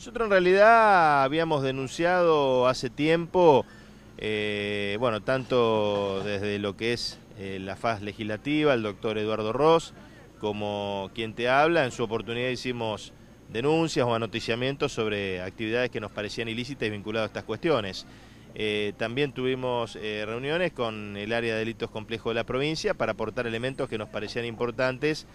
Nosotros en realidad habíamos denunciado hace tiempo, eh, bueno, tanto desde lo que es eh, la faz legislativa, el doctor Eduardo Ross, como quien te habla, en su oportunidad hicimos denuncias o anoticiamientos sobre actividades que nos parecían ilícitas y vinculadas a estas cuestiones. Eh, también tuvimos reuniones con el área de delitos complejos de la provincia para aportar elementos que nos parecían importantes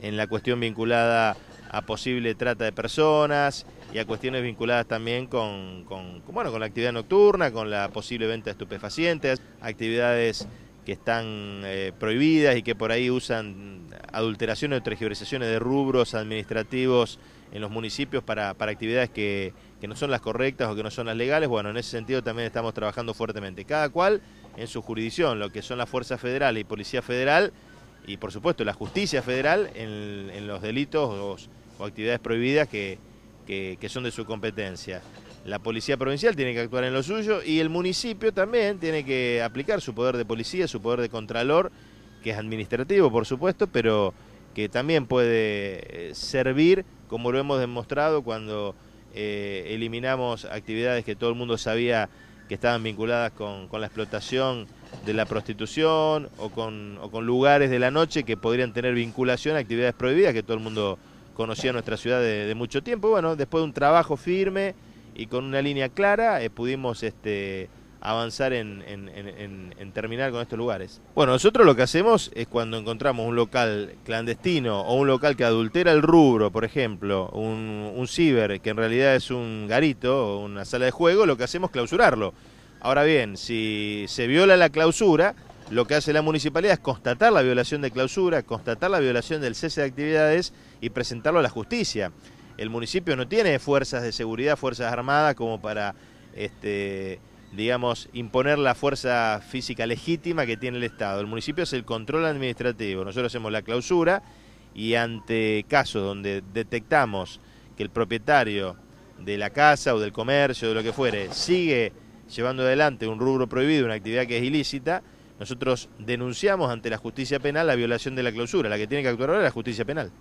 en la cuestión vinculada a posible trata de personas, y a cuestiones vinculadas también con, bueno, con la actividad nocturna, con la posible venta de estupefacientes, actividades que están eh, prohibidas y que por ahí usan adulteraciones o tergiversaciones de rubros administrativos en los municipios para, actividades que, no son las correctas o que no son las legales. Bueno, en ese sentido también estamos trabajando fuertemente, cada cual en su jurisdicción, lo que son la Fuerza Federal y Policía Federal y por supuesto la Justicia Federal en, los delitos o actividades prohibidas que, que, son de su competencia. La policía provincial tiene que actuar en lo suyo y el municipio también tiene que aplicar su poder de policía, su poder de contralor, que es administrativo, por supuesto, pero que también puede eh, servir, como lo hemos demostrado cuando eh, eliminamos actividades que todo el mundo sabía que estaban vinculadas con, la explotación de la prostitución o con, o con lugares de la noche que podrían tener vinculación a actividades prohibidas que todo el mundo conocía nuestra ciudad de, mucho tiempo. Y bueno, después de un trabajo firme y con una línea clara, eh, pudimos este, avanzar en, terminar con estos lugares. Bueno, nosotros lo que hacemos es cuando encontramos un local clandestino o un local que adultera el rubro, por ejemplo, un, un ciber que en realidad es un garito o una sala de juego, lo que hacemos es clausurarlo. Ahora bien, si se viola la clausura, lo que hace la municipalidad es constatar la violación de clausura, constatar la violación del cese de actividades y presentarlo a la justicia. El municipio no tiene fuerzas de seguridad, fuerzas armadas como para, este, digamos, imponer la fuerza física legítima que tiene el Estado. El municipio es el control administrativo, nosotros hacemos la clausura y ante casos donde detectamos que el propietario de la casa o del comercio, de lo que fuere, sigue llevando adelante un rubro prohibido, una actividad que es ilícita, nosotros denunciamos ante la justicia penal la violación de la clausura. La que tiene que actuar ahora es la justicia penal.